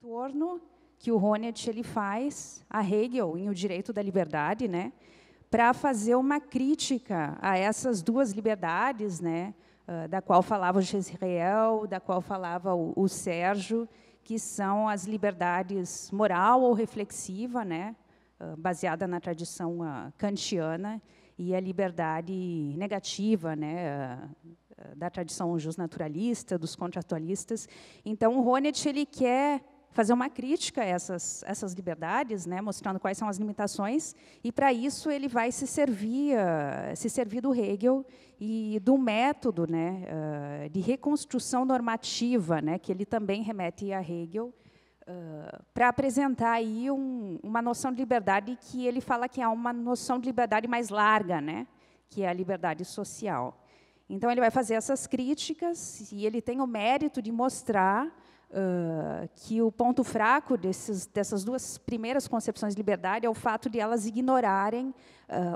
torno que o Honneth ele faz a Hegel em O Direito da Liberdade, né, para fazer uma crítica a essas duas liberdades, né, ah, da qual falava o Gisrael, da qual falava o, o, Sérgio, que são as liberdades moral ou reflexiva, né, ah, baseada na tradição ah, kantiana, e a liberdade negativa, né, da tradição justnaturalista, dos contratualistas. Então, o Honneth ele quer fazer uma crítica a essas, essas liberdades, né, mostrando quais são as limitações, e para isso ele vai se servir, uh, se servir do Hegel e do método né, uh, de reconstrução normativa, né, que ele também remete a Hegel, uh, eh, para apresentar aí um, uma noção de liberdade que ele fala que é uma noção de liberdade mais larga, né, que é a liberdade social. Então ele vai fazer essas críticas e ele tem o mérito de mostrar uh, que o ponto fraco desses, dessas duas primeiras concepções de liberdade é o fato de elas ignorarem uh,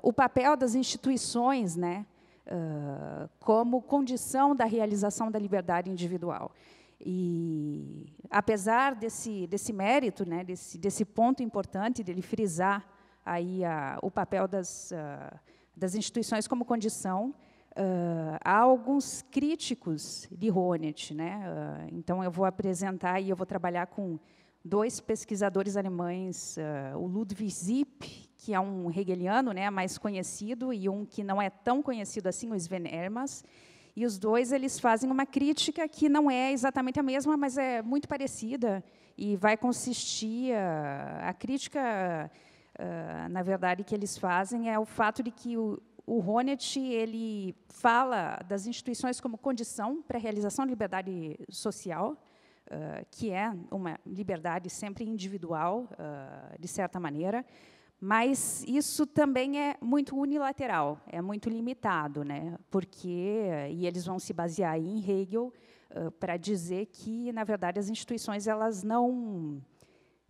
o papel das instituições, né, uh, como condição da realização da liberdade individual. E apesar desse, desse mérito, né, desse, desse ponto importante ele frisar aí a, o papel das, das instituições como condição Uh, há alguns críticos de Honneth, né? Uh, então eu vou apresentar e eu vou trabalhar com dois pesquisadores alemães, uh, o Ludwig Zipp, que é um hegeliano, né, mais conhecido, e um que não é tão conhecido assim, o Sven Hermas. E os dois eles fazem uma crítica que não é exatamente a mesma, mas é muito parecida e vai consistir a, a crítica, na verdade, que eles fazem é o fato de que o, o Honneth ele fala das instituições como condição para a realização de liberdade social, uh, que é uma liberdade sempre individual, uh, de certa maneira, mas isso também é muito unilateral, é muito limitado, né? Porque e eles vão se basear em Hegel uh, para dizer que, na verdade, as instituições elas não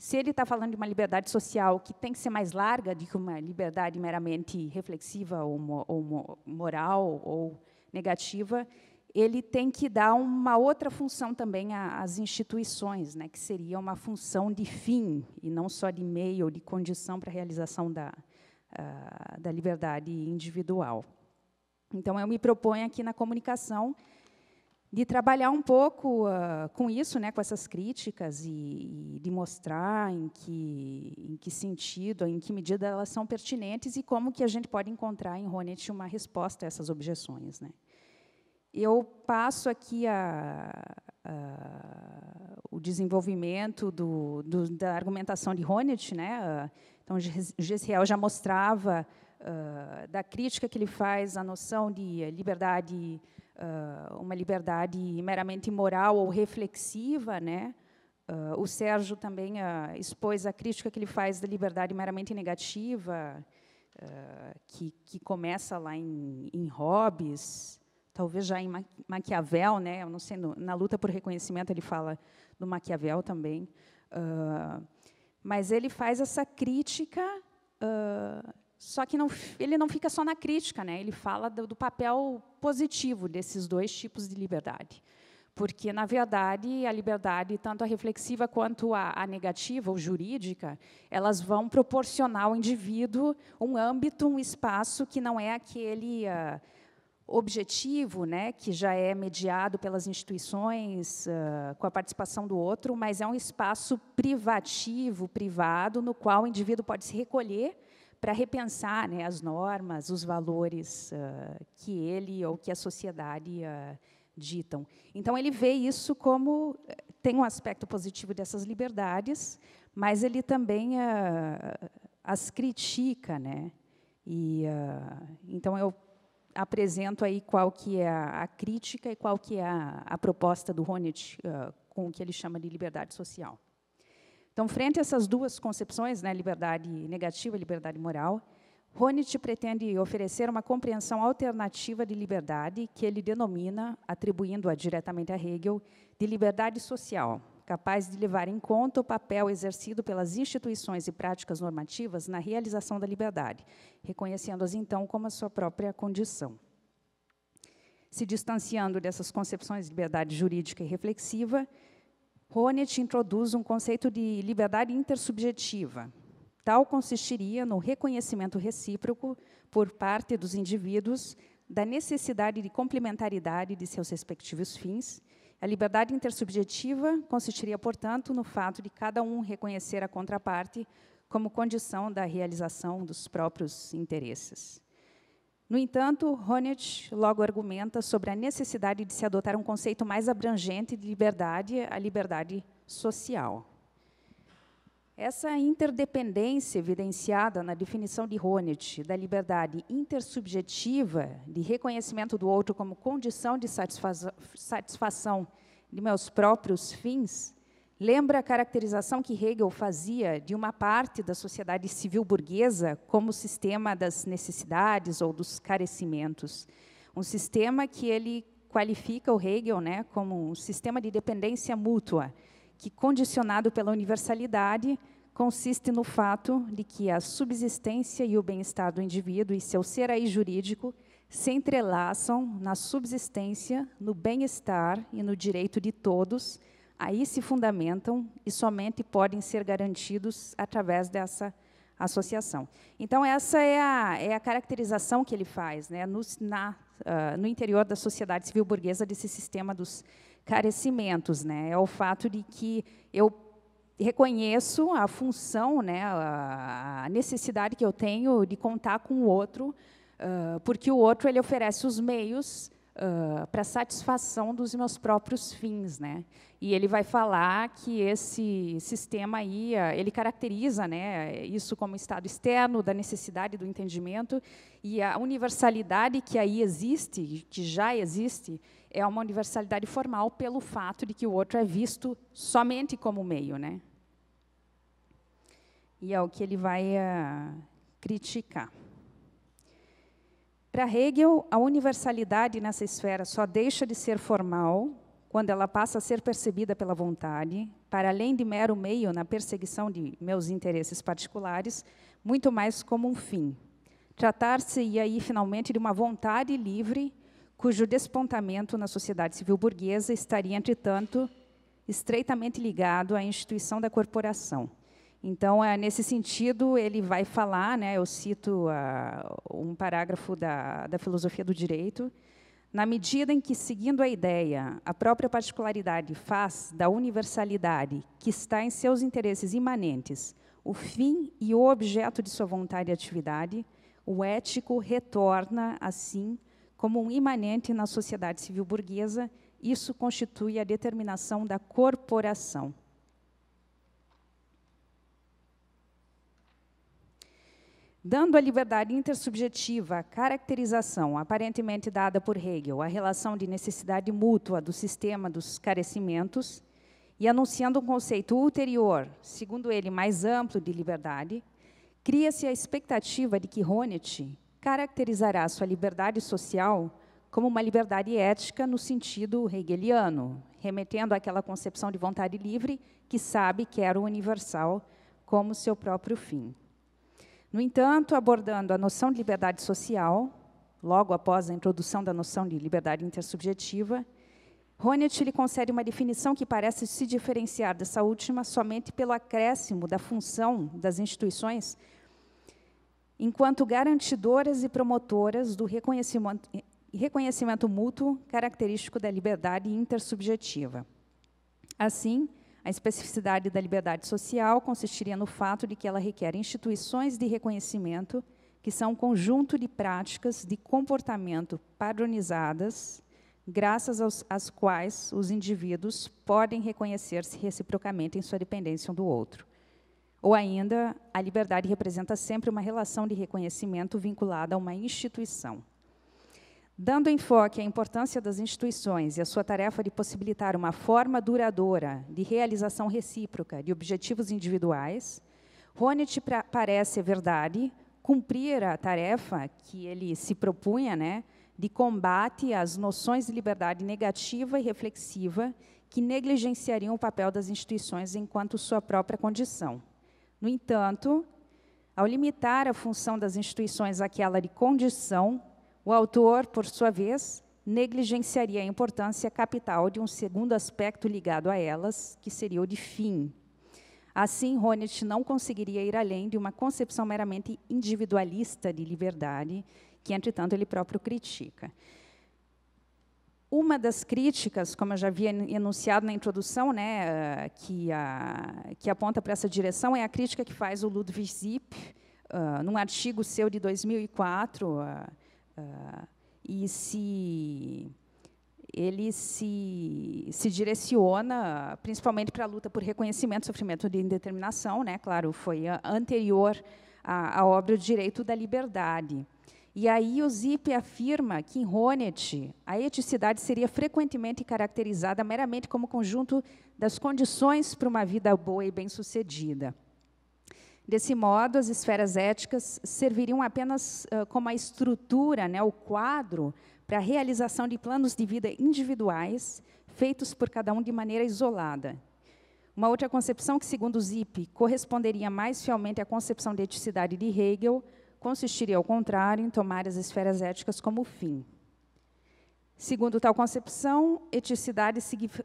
se ele está falando de uma liberdade social que tem que ser mais larga do que uma liberdade meramente reflexiva ou, mo ou mo moral ou negativa, ele tem que dar uma outra função também às instituições, né, que seria uma função de fim, e não só de meio ou de condição para a realização da, uh, da liberdade individual. Então, eu me proponho aqui na comunicação de trabalhar um pouco uh, com isso, né, com essas críticas e, e de mostrar em que, em que sentido, em que medida elas são pertinentes e como que a gente pode encontrar em Honneth uma resposta a essas objeções, né. Eu passo aqui a, a, o desenvolvimento do, do, da argumentação de Honneth, né. Ah, então, Gessiel já mostrava uh, da crítica que ele faz à noção de liberdade uh, uma liberdade meramente moral ou reflexiva, né? Uh, o Sérgio também uh, expôs a crítica que ele faz da liberdade meramente negativa, uh, que, que, começa lá em, em, Hobbes, talvez já em Ma Maquiavel, né? Eu não sei, no, na luta por reconhecimento ele fala do Maquiavel também, mas ele faz essa crítica só que não, ele não fica só na crítica, né? ele fala do, do, papel positivo desses dois tipos de liberdade. Porque, na verdade, a liberdade, tanto a reflexiva quanto a, a negativa, ou jurídica, elas vão proporcionar ao indivíduo um âmbito, um espaço que não é aquele uh, objetivo, né, que já é mediado pelas instituições, uh, com a participação do outro, mas é um espaço privativo, privado, no qual o indivíduo pode se recolher para repensar né, as normas, os valores uh, que ele ou que a sociedade uh, ditam. Então, ele vê isso como. Eh, tem um aspecto positivo dessas liberdades, mas ele também uh, as critica. Né? E, então, eu apresento aí qual que é a, crítica e qual que é a, a proposta do Honneth com o que ele chama de liberdade social. Então, frente a essas duas concepções, né, liberdade negativa e liberdade moral, Honitt pretende oferecer uma compreensão alternativa de liberdade que ele denomina, atribuindo-a diretamente a Hegel, de liberdade social, capaz de levar em conta o papel exercido pelas instituições e práticas normativas na realização da liberdade, reconhecendo-as então como a sua própria condição. Se distanciando dessas concepções de liberdade jurídica e reflexiva, Honneth introduz um conceito de liberdade intersubjetiva. Tal consistiria no reconhecimento recíproco por parte dos indivíduos da necessidade de complementaridade de seus respectivos fins. A liberdade intersubjetiva consistiria, portanto, no fato de cada um reconhecer a contraparte como condição da realização dos próprios interesses. No entanto, Honneth logo argumenta sobre a necessidade de se adotar um conceito mais abrangente de liberdade, a liberdade social. Essa interdependência evidenciada na definição de Honneth da liberdade intersubjetiva de reconhecimento do outro como condição de satisfação de meus próprios fins lembra a caracterização que Hegel fazia de uma parte da sociedade civil burguesa como sistema das necessidades ou dos carecimentos. Um sistema que ele qualifica o Hegel né, como um sistema de dependência mútua, que, condicionado pela universalidade, consiste no fato de que a subsistência e o bem-estar do indivíduo e seu ser aí jurídico se entrelaçam na subsistência, no bem-estar e no direito de todos aí se fundamentam e somente podem ser garantidos através dessa associação. Então, essa é a, é a caracterização que ele faz né, no, na, uh, no interior da sociedade civil burguesa desse sistema dos carecimentos. Né, é o fato de que eu reconheço a função, né, a necessidade que eu tenho de contar com o outro, uh, porque o outro ele oferece os meios uh, ah, para satisfação dos meus próprios fins, né? E ele vai falar que esse sistema aí, ah, ele caracteriza, né, isso como estado externo da necessidade do entendimento e a universalidade que aí existe, que já existe, é uma universalidade formal pelo fato de que o outro é visto somente como meio, né? E é o que ele vai uh, criticar. Para Hegel, a universalidade nessa esfera só deixa de ser formal quando ela passa a ser percebida pela vontade, para além de mero meio na perseguição de meus interesses particulares, muito mais como um fim. Tratar-se aí finalmente de uma vontade livre cujo despontamento na sociedade civil burguesa estaria, entretanto, estreitamente ligado à instituição da corporação, então, é, nesse sentido, ele vai falar, né, eu cito ah, um parágrafo da, da filosofia do direito, na medida em que, seguindo a ideia, a própria particularidade faz da universalidade que está em seus interesses imanentes o fim e o objeto de sua vontade e atividade, o ético retorna, assim, como um imanente na sociedade civil burguesa, isso constitui a determinação da corporação. Dando à liberdade intersubjetiva a caracterização aparentemente dada por Hegel à relação de necessidade mútua do sistema dos carecimentos e anunciando um conceito ulterior, segundo ele, mais amplo de liberdade, cria-se a expectativa de que Honneth caracterizará sua liberdade social como uma liberdade ética no sentido hegeliano, remetendo àquela concepção de vontade livre que sabe que era universal como seu próprio fim. No entanto, abordando a noção de liberdade social, logo após a introdução da noção de liberdade intersubjetiva, Honneth lhe concede uma definição que parece se diferenciar dessa última somente pelo acréscimo da função das instituições enquanto garantidoras e promotoras do reconhecimento, reconhecimento mútuo característico da liberdade intersubjetiva. Assim, a especificidade da liberdade social consistiria no fato de que ela requer instituições de reconhecimento, que são um conjunto de práticas de comportamento padronizadas, graças aos, às quais os indivíduos podem reconhecer-se reciprocamente em sua dependência um do outro. Ou ainda, a liberdade representa sempre uma relação de reconhecimento vinculada a uma instituição. Dando enfoque à importância das instituições e à sua tarefa de possibilitar uma forma duradoura de realização recíproca de objetivos individuais, Honneth parece é verdade cumprir a tarefa que ele se propunha, né, de combate às noções de liberdade negativa e reflexiva que negligenciariam o papel das instituições enquanto sua própria condição. No entanto, ao limitar a função das instituições àquela de condição, o autor, por sua vez, negligenciaria a importância capital de um segundo aspecto ligado a elas, que seria o de fim. Assim, Honneth não conseguiria ir além de uma concepção meramente individualista de liberdade, que, entretanto, ele próprio critica. Uma das críticas, como eu já havia enunciado na introdução, né, que, a, que aponta para essa direção, é a crítica que faz o Ludwig Zipp, uh, ah, num artigo seu de 2004, uh, Uh, e se ele se, se direciona principalmente para a luta por reconhecimento, sofrimento de indeterminação, né? claro, foi anterior à, à obra O Direito da Liberdade. E aí o Zip afirma que em Honneth a eticidade seria frequentemente caracterizada meramente como conjunto das condições para uma vida boa e bem-sucedida. Desse modo, as esferas éticas serviriam apenas uh, como a estrutura, né, o quadro, para a realização de planos de vida individuais, feitos por cada um de maneira isolada. Uma outra concepção que, segundo Zippe, corresponderia mais fielmente à concepção de eticidade de Hegel, consistiria, ao contrário, em tomar as esferas éticas como fim. Segundo tal concepção, eticidade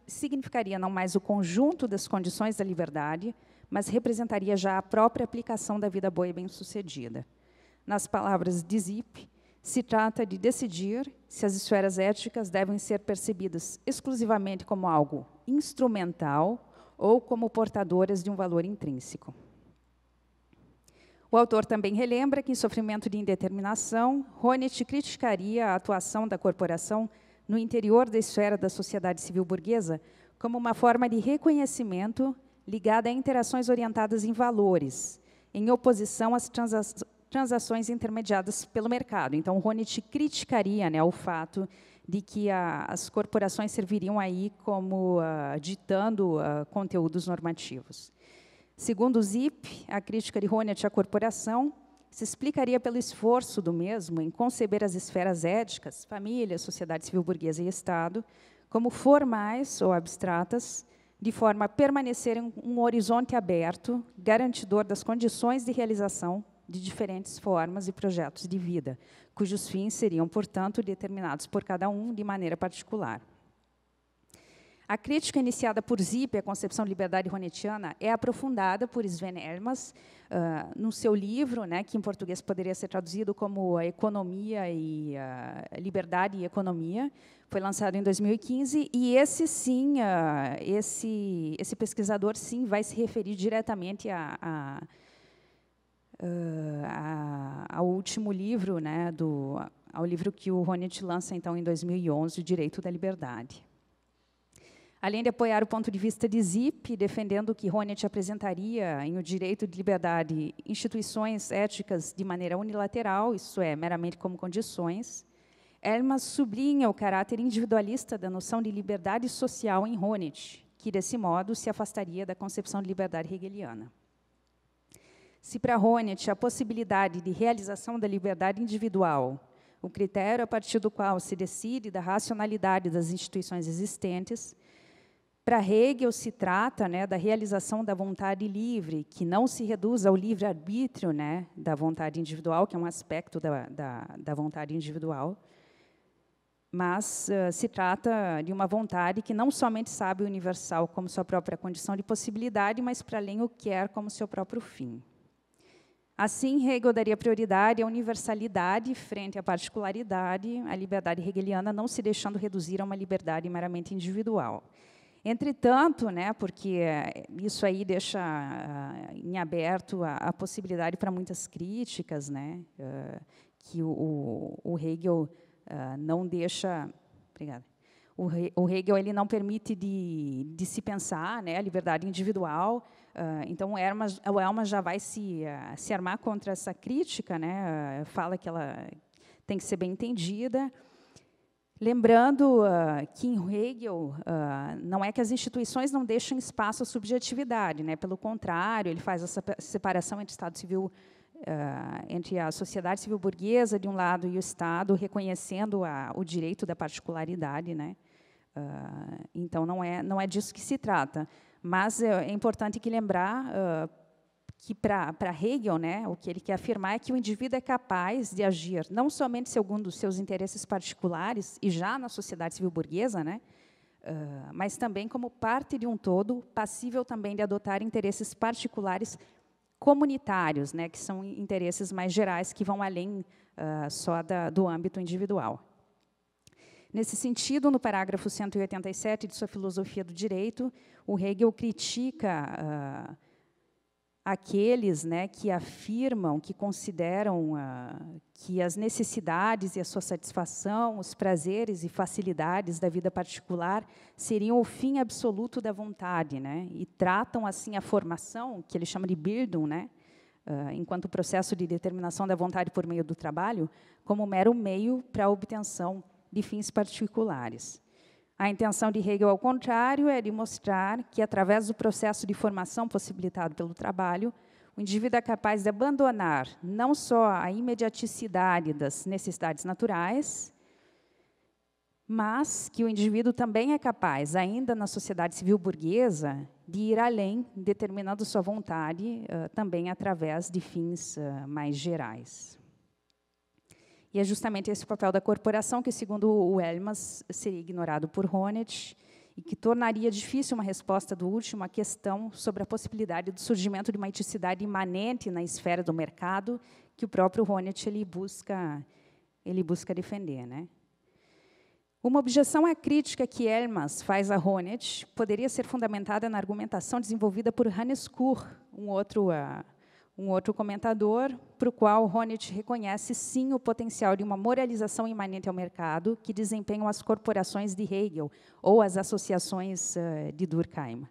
significaria não mais o conjunto das condições da liberdade, mas representaria já a própria aplicação da vida boa e bem-sucedida. Nas palavras de Zip, se trata de decidir se as esferas éticas devem ser percebidas exclusivamente como algo instrumental ou como portadoras de um valor intrínseco. O autor também relembra que, em sofrimento de indeterminação, Honneth criticaria a atuação da corporação no interior da esfera da sociedade civil burguesa como uma forma de reconhecimento ligada a interações orientadas em valores, em oposição às transa transações intermediadas pelo mercado. Então, o Ronit criticaria né, o fato de que a, as corporações serviriam aí como uh, ditando uh, conteúdos normativos. Segundo o ZIP, a crítica de Ronit à corporação se explicaria pelo esforço do mesmo em conceber as esferas éticas, família, sociedade civil burguesa e Estado, como formais ou abstratas, de forma a permanecer em um horizonte aberto, garantidor das condições de realização de diferentes formas e projetos de vida, cujos fins seriam, portanto, determinados por cada um de maneira particular. A crítica iniciada por Zip à concepção de liberdade ronetiana é aprofundada por Sven Hermas uh, ah, no seu livro, né, que em português poderia ser traduzido como a Economia e uh, Liberdade e Economia, foi lançado em 2015 e esse sim, uh, esse esse pesquisador sim vai se referir diretamente a, a Uh, ao último livro, né, do, ao livro que o Ronet lança então em 2011, o Direito da Liberdade. Além de apoiar o ponto de vista de Zip, defendendo que Honneth apresentaria em o direito de liberdade instituições éticas de maneira unilateral, isso é, meramente como condições, Elmas sublinha o caráter individualista da noção de liberdade social em Honneth, que, desse modo, se afastaria da concepção de liberdade hegeliana. Se para Honneth a possibilidade de realização da liberdade individual, o critério a partir do qual se decide da racionalidade das instituições existentes, para Hegel, se trata né, da realização da vontade livre, que não se reduz ao livre-arbítrio né, da vontade individual, que é um aspecto da, da, da vontade individual, mas uh, se trata de uma vontade que não somente sabe o universal como sua própria condição de possibilidade, mas para além o quer como seu próprio fim. Assim, Hegel daria prioridade à universalidade frente à particularidade, à liberdade hegeliana não se deixando reduzir a uma liberdade meramente individual. Entretanto, né, porque é, isso aí deixa ah, em aberto a, a possibilidade para muitas críticas, né, ah, que o, o Hegel ah, não deixa, obrigada. O, Hegel ele não permite de, de se pensar, né, a liberdade individual. então, o é Elma já vai se, se armar contra essa crítica, né, fala que ela tem que ser bem entendida. Lembrando uh, que em Hegel, uh, não é que as instituições não deixam espaço à subjetividade, né? pelo contrário, ele faz essa separação entre Estado civil, uh, entre a sociedade civil burguesa, de um lado, e o Estado, reconhecendo a, o direito da particularidade. Né? então, não é, não é disso que se trata. Mas eh, é importante que lembrar, que para Hegel, né, o que ele quer afirmar é que o indivíduo é capaz de agir não somente segundo seus interesses particulares e já na sociedade civil burguesa, né, uh, mas também como parte de um todo, passível também de adotar interesses particulares comunitários, né, que são interesses mais gerais que vão além uh, só da, do âmbito individual. Nesse sentido, no parágrafo 187 de sua Filosofia do Direito, o Hegel critica uh, aqueles né, que afirmam, que consideram uh, que as necessidades e a sua satisfação, os prazeres e facilidades da vida particular seriam o fim absoluto da vontade, né, e tratam assim a formação, que ele chama de Birdum, né, uh, enquanto processo de determinação da vontade por meio do trabalho, como mero meio para a obtenção de fins particulares. A intenção de Hegel, ao contrário, é de mostrar que, através do processo de formação possibilitado pelo trabalho, o indivíduo é capaz de abandonar não só a imediaticidade das necessidades naturais, mas que o indivíduo também é capaz, ainda na sociedade civil burguesa, de ir além, determinando sua vontade uh, também através de fins uh, mais gerais. E é justamente esse papel da corporação que, segundo o Elmas, seria ignorado por Honneth e que tornaria difícil uma resposta do último à questão sobre a possibilidade do surgimento de uma eticidade imanente na esfera do mercado que o próprio Honneth ele busca ele busca defender, né? Uma objeção à crítica que Elmas faz a Honneth poderia ser fundamentada na argumentação desenvolvida por Hannes Kuhr, um outro uh, um outro comentador, para o qual Honneth reconhece sim o potencial de uma moralização imanente ao mercado que desempenham as corporações de Hegel ou as associações uh, de Durkheim.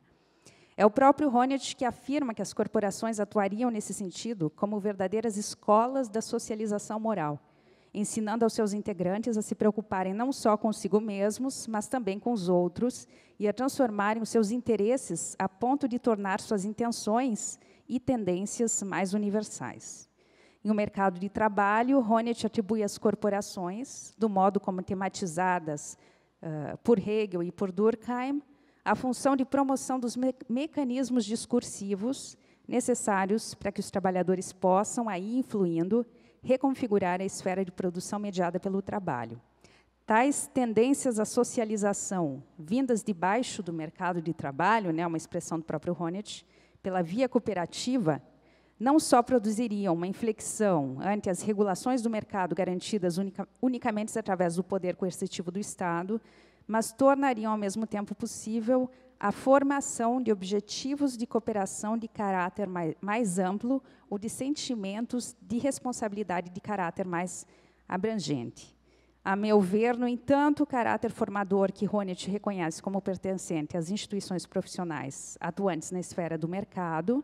É o próprio Honneth que afirma que as corporações atuariam nesse sentido como verdadeiras escolas da socialização moral, ensinando aos seus integrantes a se preocuparem não só consigo mesmos, mas também com os outros e a transformarem os seus interesses a ponto de tornar suas intenções e tendências mais universais. Em o um mercado de trabalho, Honneth atribui às corporações, do modo como tematizadas uh, por Hegel e por Durkheim, a função de promoção dos me mecanismos discursivos necessários para que os trabalhadores possam, aí influindo, reconfigurar a esfera de produção mediada pelo trabalho. Tais tendências à socialização, vindas de baixo do mercado de trabalho, né, uma expressão do próprio Honneth, pela via cooperativa não só produziriam uma inflexão ante as regulações do mercado garantidas unica, unicamente através do poder coercitivo do Estado, mas tornariam ao mesmo tempo possível a formação de objetivos de cooperação de caráter mais, mais amplo ou de sentimentos de responsabilidade de caráter mais abrangente. A meu ver, no entanto, o caráter formador que Honneth reconhece como pertencente às instituições profissionais atuantes na esfera do mercado,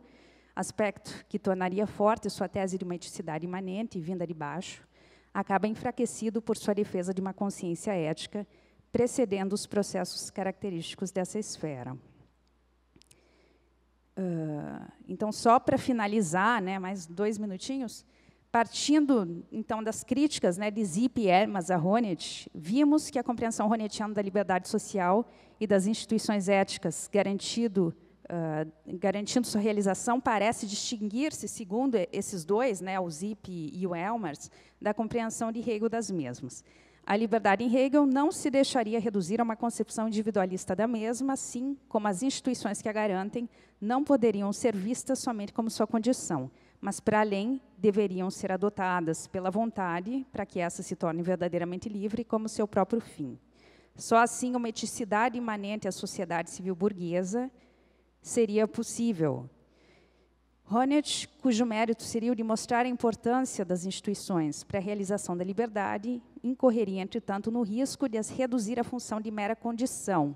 aspecto que tornaria forte sua tese de uma eticidade imanente e vinda de baixo, acaba enfraquecido por sua defesa de uma consciência ética, precedendo os processos característicos dessa esfera. Uh, então, só para finalizar, né, mais dois minutinhos, Partindo, então, das críticas né, de a Mazaronit, vimos que a compreensão honetiana da liberdade social e das instituições éticas garantido, uh, garantindo sua realização parece distinguir-se, segundo esses dois, né, o Zip e o Elmers, da compreensão de Hegel das mesmas. A liberdade em Hegel não se deixaria reduzir a uma concepção individualista da mesma, assim como as instituições que a garantem não poderiam ser vistas somente como sua condição, mas para além deveriam ser adotadas pela vontade para que essa se torne verdadeiramente livre como seu próprio fim. Só assim uma eticidade imanente à sociedade civil burguesa seria possível. Honneth, cujo mérito seria o de mostrar a importância das instituições para a realização da liberdade, incorreria, entretanto, no risco de as reduzir à função de mera condição,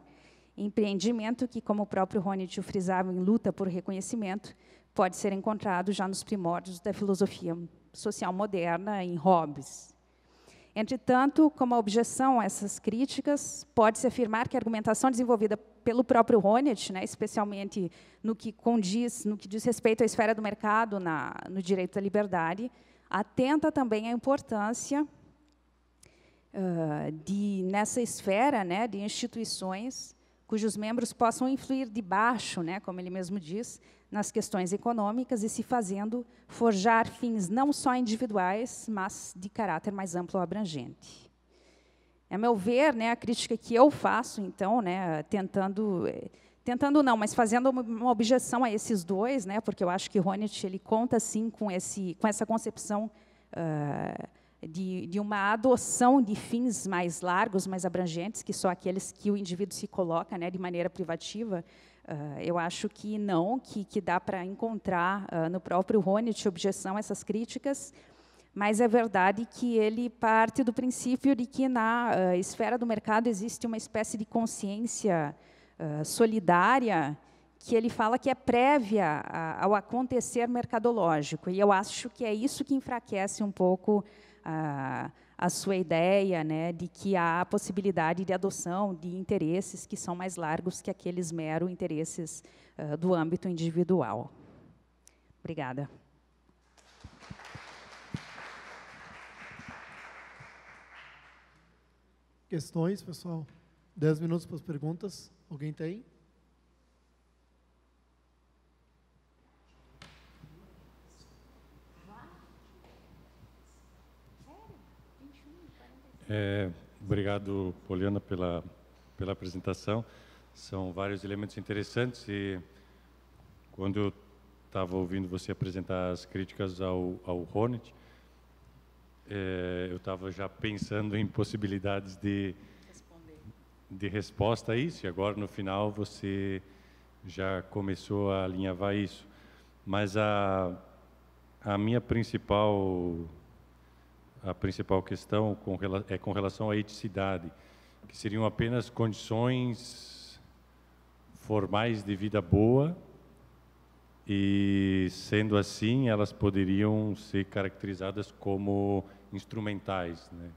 empreendimento que, como o próprio Honneth frisava em Luta por Reconhecimento, pode ser encontrado já nos primórdios da filosofia social moderna, em Hobbes. Entretanto, como objeção a essas críticas, pode-se afirmar que a argumentação desenvolvida pelo próprio Honneth, né, especialmente no que condiz, no que diz respeito à esfera do mercado, na, no direito à liberdade, atenta também à importância uh, de nessa esfera, né, de instituições cujos membros possam influir de baixo, né, como ele mesmo diz, nas questões econômicas e se fazendo forjar fins não só individuais, mas de caráter mais amplo ou abrangente. A é meu ver, né, a crítica que eu faço, então, né, tentando, eh, tentando não, mas fazendo uma objeção a esses dois, né, porque eu acho que Honneth ele conta sim com esse, com essa concepção uh, de, de, uma adoção de fins mais largos, mais abrangentes, que só aqueles que o indivíduo se coloca né, de maneira privativa, ah, eu acho que não, que, que dá para encontrar uh, no próprio Rony objeção a essas críticas, mas é verdade que ele parte do princípio de que na uh, esfera do mercado existe uma espécie de consciência solidária que ele fala que é prévia a, ao acontecer mercadológico. E eu acho que é isso que enfraquece um pouco a a sua ideia né, de que há a possibilidade de adoção de interesses que são mais largos que aqueles mero interesses uh, do âmbito individual. Obrigada. Questões, pessoal? Dez minutos para as perguntas. Alguém tem? É, obrigado, Poliana, pela, pela apresentação. São vários elementos interessantes e quando eu estava ouvindo você apresentar as críticas ao, ao Hornet, é, eu estava já pensando em possibilidades de, Responder. de resposta a isso, e agora no final você já começou a alinhavar isso. Mas a, a minha principal a principal questão com, é com relação à eticidade, que seriam apenas condições formais de vida boa, e sendo assim, elas poderiam ser caracterizadas como instrumentais. Né?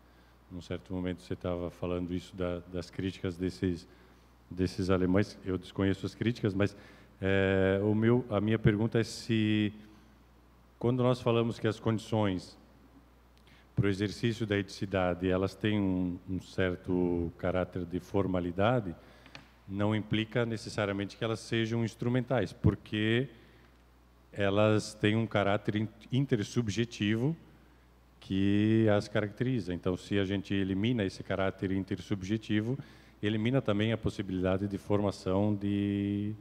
Num certo momento você estava falando isso da, das críticas desses, desses alemães, eu desconheço as críticas, mas é, o meu, a minha pergunta é se, quando nós falamos que as condições para o exercício da eticidade, elas têm um, um certo caráter de formalidade, não implica necessariamente que elas sejam instrumentais, porque elas têm um caráter intersubjetivo que as caracteriza. Então, se a gente elimina esse caráter intersubjetivo, elimina também a possibilidade de formação de,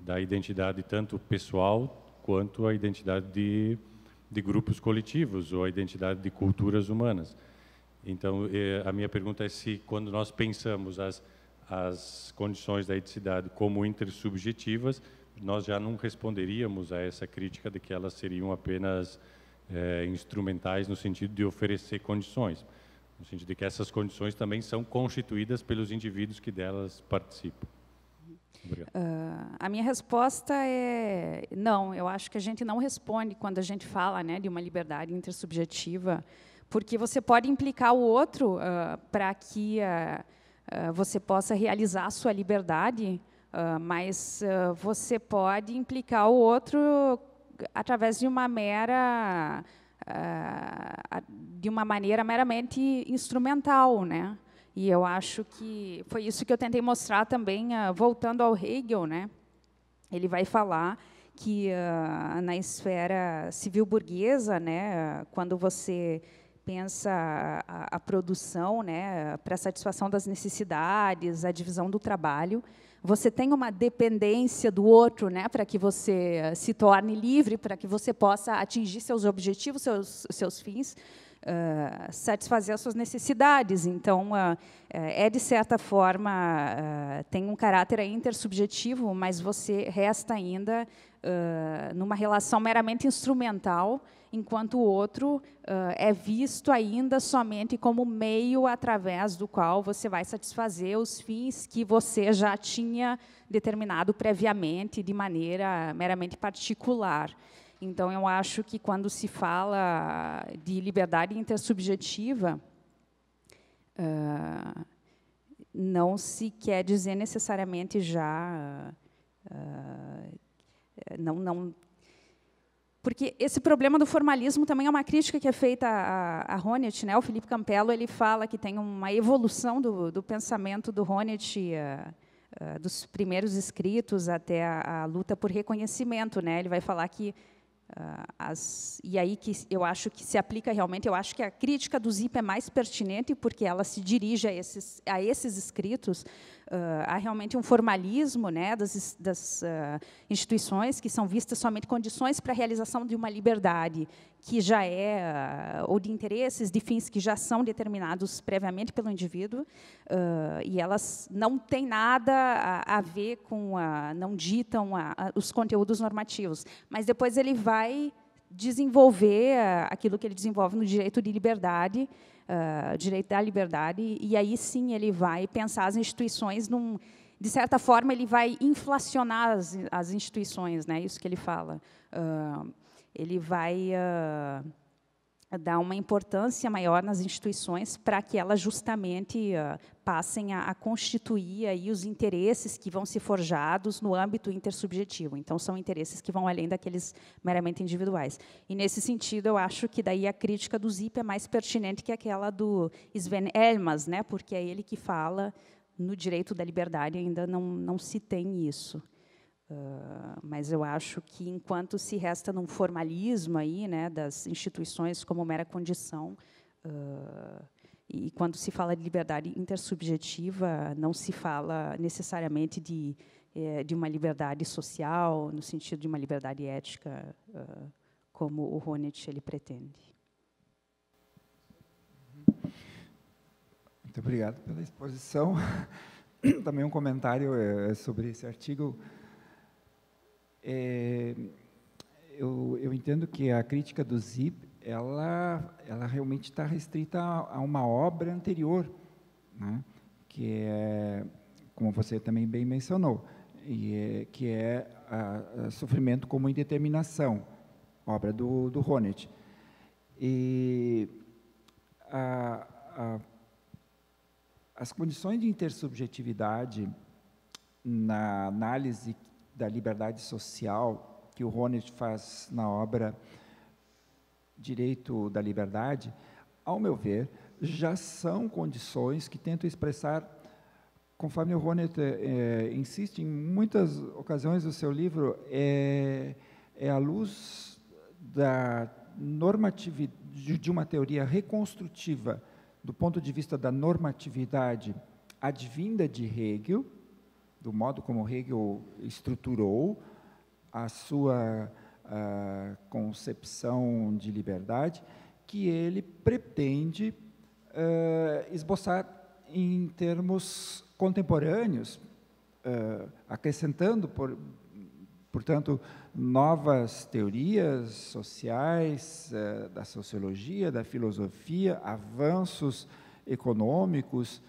da identidade tanto pessoal quanto a identidade de de grupos coletivos ou a identidade de culturas humanas. Então, eh, a minha pergunta é se, quando nós pensamos as, as condições da eticidade como intersubjetivas, nós já não responderíamos a essa crítica de que elas seriam apenas é, instrumentais no sentido de oferecer condições, no sentido de que essas condições também são constituídas pelos indivíduos que delas participam. Uh, a minha resposta é não. Eu acho que a gente não responde quando a gente fala né, de uma liberdade intersubjetiva, porque você pode implicar o outro uh, ah, para que uh, você possa realizar a sua liberdade, mas você pode implicar o outro através de uma mera de uma maneira meramente instrumental, né? E eu acho que foi isso que eu tentei mostrar também, ah, voltando ao Hegel, né? Ele vai falar que uh, na esfera civil burguesa, né, quando você pensa a, a produção, né, para satisfação das necessidades, a divisão do trabalho, você tem uma dependência do outro, né, para que você ah, se torne livre, para que você possa atingir seus objetivos, seus, seus fins, ah, satisfazer as suas necessidades. Então, uh, é de certa forma uh, tem um caráter intersubjetivo, mas você resta ainda numa relação meramente instrumental, enquanto o outro é visto ainda somente como meio através do qual você vai satisfazer os fins que você já tinha determinado previamente de maneira meramente particular. Então, eu acho que quando se fala de liberdade intersubjetiva, uh, não se quer dizer necessariamente já. Uh, não, não, porque esse problema do formalismo também é uma crítica que é feita a, a Honneth. Né? O Felipe Campello ele fala que tem uma evolução do, do pensamento do Honneth. Uh, dos primeiros escritos até a, a, luta por reconhecimento, né? Ele vai falar que ah, as, e aí que eu acho que se aplica realmente, eu acho que a crítica do ZIP é mais pertinente porque ela se dirige a esses, a esses escritos, uh, há realmente um formalismo né, das, das uh, instituições que são vistas somente condições para a realização de uma liberdade, que já é, ah, ou de interesses, de fins que já são determinados previamente pelo indivíduo, uh, e elas não têm nada a, a ver com a, não ditam a, a, os conteúdos normativos. Mas depois ele vai desenvolver ah, aquilo que ele desenvolve no direito de liberdade, uh, direito à liberdade, e aí sim ele vai pensar as instituições num de certa forma ele vai inflacionar as, as instituições, né? Isso que ele fala. Uh, ele vai uh, dar uma importância maior nas instituições para que elas justamente uh, passem a, a, constituir aí os interesses que vão ser forjados no âmbito intersubjetivo. Então, são interesses que vão além daqueles meramente individuais. E, nesse sentido, eu acho que daí a crítica do Zip é mais pertinente que aquela do Sven Elmas, né, porque é ele que fala no direito da liberdade ainda não, não se tem isso. Uh, mas eu acho que enquanto se resta num formalismo aí, né, das instituições como mera condição, uh, e quando se fala de liberdade intersubjetiva, não se fala necessariamente de, eh, de uma liberdade social, no sentido de uma liberdade ética, uh, como o Honneth ele pretende. Muito obrigado pela exposição. Também um comentário eh, sobre esse artigo. É, eu, eu, entendo que a crítica do Zip, ela, ela realmente está restrita a, a, uma obra anterior, né? que é, como você também bem mencionou, é, que é a, a Sofrimento como Indeterminação, obra do, do Honneth. E a, a, as condições de intersubjetividade na análise da liberdade social que o Ronald faz na obra Direito da Liberdade, ao meu ver, já são condições que tentam expressar, conforme o Ronald é, eh, eh, insiste em muitas ocasiões do seu livro, é, é a luz da normatividade, de uma teoria reconstrutiva do ponto de vista da normatividade advinda de Hegel, do modo como Hegel estruturou a sua a ah, concepção de liberdade, que ele pretende uh, esboçar em termos contemporâneos, uh, acrescentando, por, portanto, novas teorias sociais, uh, da sociologia, da filosofia, avanços econômicos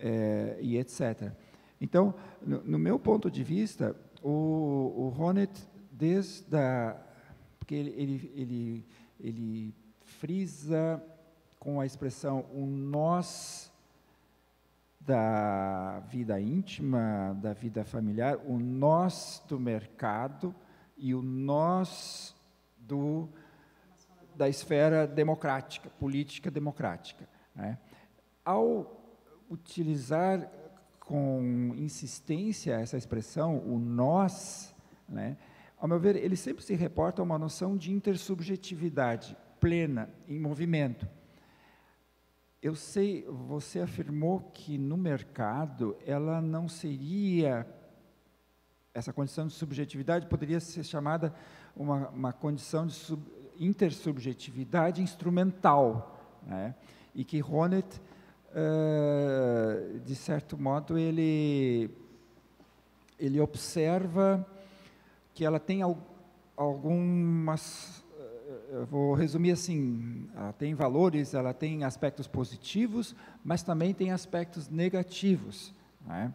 eh, e etc. Então, no, no meu ponto de vista, o, o Honneth, desde a, porque ele, ele, ele, ele frisa com a expressão o nós da vida íntima, da vida familiar, o nós do mercado e o nós do, da esfera democrática, política democrática. Né? Ao utilizar com insistência essa expressão, o nós, né? ao meu ver, ele sempre se reporta a uma noção de intersubjetividade plena, em movimento. Eu sei, você afirmou que no mercado ela não seria, essa condição de subjetividade poderia ser chamada uma, uma condição de sub, intersubjetividade instrumental, né? e que Honneth de certo modo, ele, ele observa que ela tem al algumas. Eu vou resumir assim: ela tem valores, ela tem aspectos positivos, mas também tem aspectos negativos, né?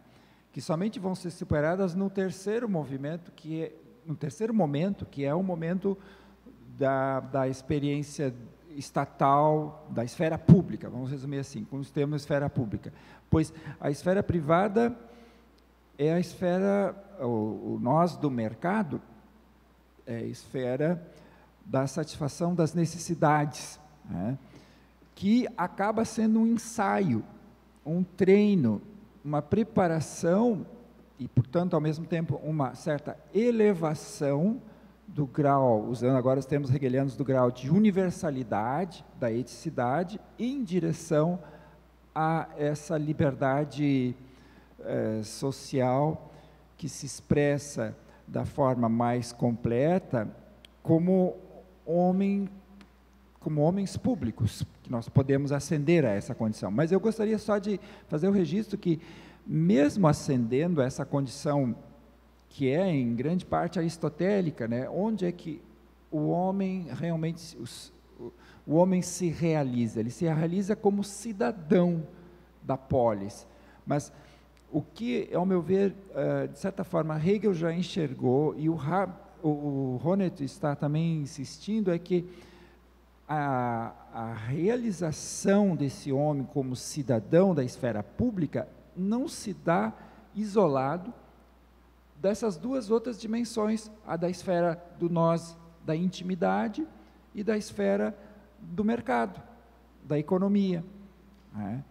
que somente vão ser superadas no terceiro movimento, que é, no terceiro momento, que é o momento da, da experiência estatal, da esfera pública, vamos resumir assim, com os termos esfera pública. Pois a esfera privada é a esfera, o, o nós do mercado, é a esfera da satisfação das necessidades, né? que acaba sendo um ensaio, um treino, uma preparação e, portanto, ao mesmo tempo, uma certa elevação do grau, usando agora os termos hegelianos, do grau de universalidade da eticidade em direção a essa liberdade eh, social que se expressa da forma mais completa como homem como homens públicos que nós podemos ascender a essa condição. Mas eu gostaria só de fazer o registro que mesmo ascendendo a essa condição que é em grande parte aristotélica, né? onde é que o homem realmente os, o homem se realiza, ele se realiza como cidadão da polis. Mas o que, ao meu ver, eh, de certa forma, Hegel já enxergou e o, Hab, o Honneth está também insistindo é que a, a realização desse homem como cidadão da esfera pública não se dá isolado dessas duas outras dimensões, a da esfera do nós, da intimidade, e da esfera do mercado, da economia. Né?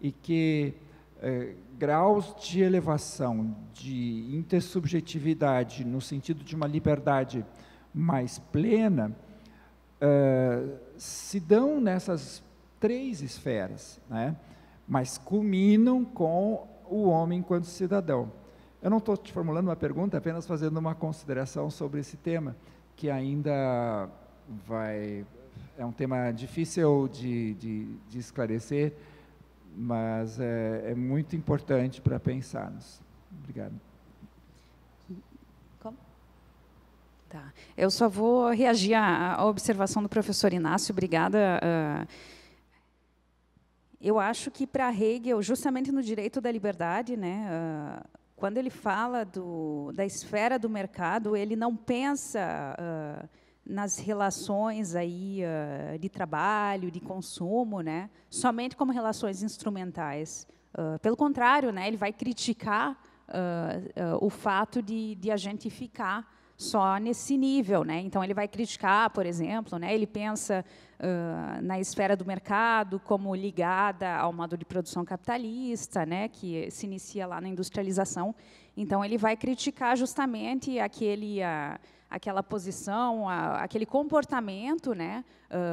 E que eh, graus de elevação, de intersubjetividade, no sentido de uma liberdade mais plena, eh, se dão nessas três esferas, né? mas culminam com o homem enquanto cidadão. Eu não estou te formulando uma pergunta, apenas fazendo uma consideração sobre esse tema, que ainda vai. É um tema difícil de, de, de esclarecer, mas é, é muito importante para pensarmos. Obrigado. Tá. Eu só vou reagir à, à, observação do professor Inácio. Obrigada. Uh, eu acho que para Hegel, justamente no direito da liberdade, né, uh, quando ele fala do, da esfera do mercado, ele não pensa uh, nas relações aí uh, de trabalho, de consumo, né? Somente como relações instrumentais. Uh, pelo contrário, né? Ele vai criticar o fato de, de a gente ficar só nesse nível, né? Então ele vai criticar, por exemplo, né? Ele pensa uh, na esfera do mercado como ligada ao modo de produção capitalista, né, que se inicia lá na industrialização. Então, ele vai criticar justamente aquele, a, aquela posição, a, aquele comportamento, né,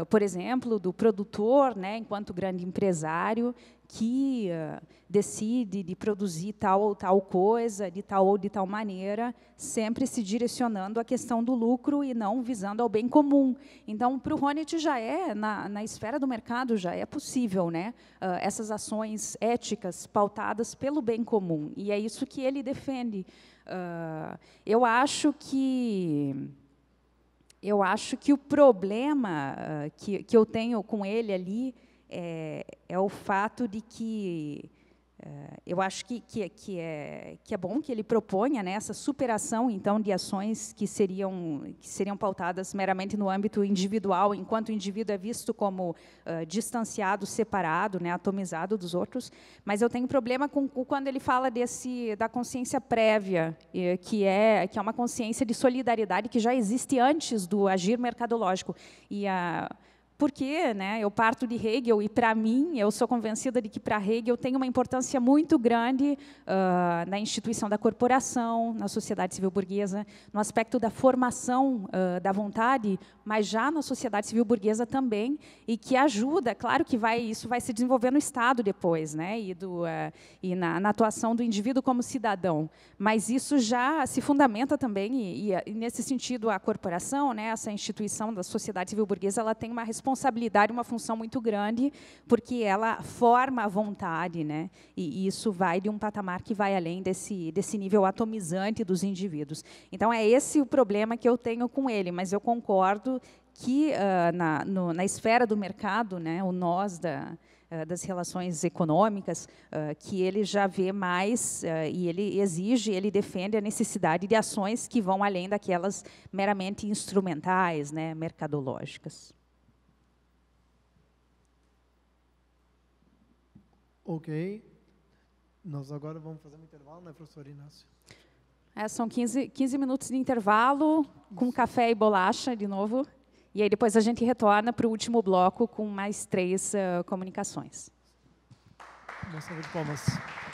uh, por exemplo, do produtor né, enquanto grande empresário, que eh, decide de produzir tal ou tal coisa, de tal ou de tal maneira, sempre se direcionando à questão do lucro e não visando ao bem comum. Então, para o Honneth já é, na, na esfera do mercado, já é possível né, uh, essas ações éticas pautadas pelo bem comum. E é isso que ele defende. Uh, eu acho que eu acho que o problema uh, que, que eu tenho com ele ali é, é o fato de que é, eu acho que, que, que, é, que é bom que ele proponha né, essa superação, então, de ações que seriam, que seriam pautadas meramente no âmbito individual, enquanto o indivíduo é visto como distanciado, separado, né, atomizado dos outros. Mas eu tenho problema com, com quando ele fala desse, da consciência prévia, que é, que é uma consciência de solidariedade que já existe antes do agir mercadológico. E a porque né, eu parto de Hegel e, para mim, eu sou convencida de que, para Hegel, tem uma importância muito grande uh, na instituição da corporação, na sociedade civil burguesa, no aspecto da formação uh, da vontade, mas já na sociedade civil burguesa também, e que ajuda, claro que vai, isso vai se desenvolver no Estado depois, né, e, do, uh, e na, na, atuação do indivíduo como cidadão, mas isso já se fundamenta também, e, e, e nesse sentido, a corporação, né, essa instituição da sociedade civil burguesa, ela tem uma responsabilidade responsabilidade, uma função muito grande, porque ela forma a vontade, né? E isso vai de um patamar que vai além desse desse nível atomizante dos indivíduos. Então é esse o problema que eu tenho com ele, mas eu concordo que uh, na, no, na esfera do mercado, né, o nós da, ah, das relações econômicas, ah, que ele já vê mais e ele exige, ele defende a necessidade de ações que vão além daquelas meramente instrumentais, né, mercadológicas. Ok. Nós agora vamos fazer um intervalo, né, professor Inácio? É, são 15, 15 minutos de intervalo, com café e bolacha, de novo. E aí depois a gente retorna para o último bloco com mais três uh, comunicações. Uma salva de palmas.